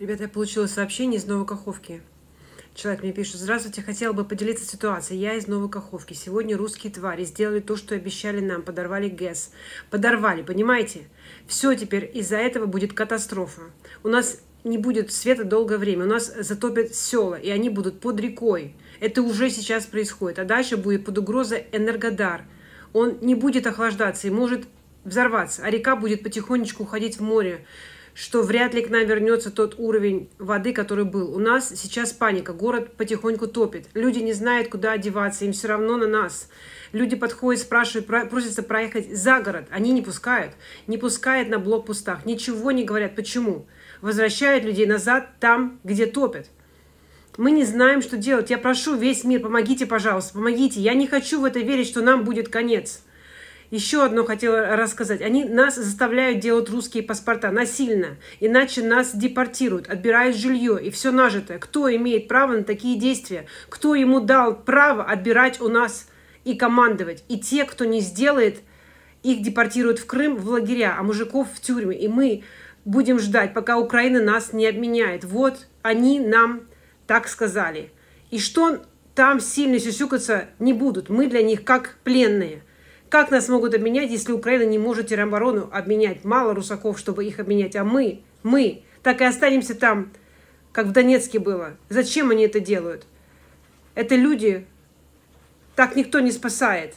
Ребята, я получила сообщение из Новой Каховки. Человек мне пишет, здравствуйте, хотел бы поделиться ситуацией. Я из Новой Каховки. Сегодня русские твари сделали то, что обещали нам, подорвали ГЭС. Подорвали, понимаете? Все теперь из-за этого будет катастрофа. У нас не будет света долгое время. У нас затопят села, и они будут под рекой. Это уже сейчас происходит. А дальше будет под угрозой энергодар. Он не будет охлаждаться и может взорваться, а река будет потихонечку уходить в море что вряд ли к нам вернется тот уровень воды, который был. У нас сейчас паника, город потихоньку топит. Люди не знают, куда одеваться, им все равно на нас. Люди подходят, спрашивают, просятся проехать за город. Они не пускают. Не пускают на блок Ничего не говорят. Почему? Возвращают людей назад там, где топят. Мы не знаем, что делать. Я прошу весь мир, помогите, пожалуйста, помогите. Я не хочу в это верить, что нам будет конец. Еще одно хотела рассказать. Они нас заставляют делать русские паспорта насильно, иначе нас депортируют, отбирают жилье и все нажитое. Кто имеет право на такие действия? Кто ему дал право отбирать у нас и командовать? И те, кто не сделает, их депортируют в Крым, в лагеря, а мужиков в тюрьме. И мы будем ждать, пока Украина нас не обменяет. Вот они нам так сказали. И что там сильно сюсюкаться не будут. Мы для них как пленные – как нас могут обменять, если Украина не может тероборону обменять? Мало русаков, чтобы их обменять. А мы, мы, так и останемся там, как в Донецке было. Зачем они это делают? Это люди, так никто не спасает.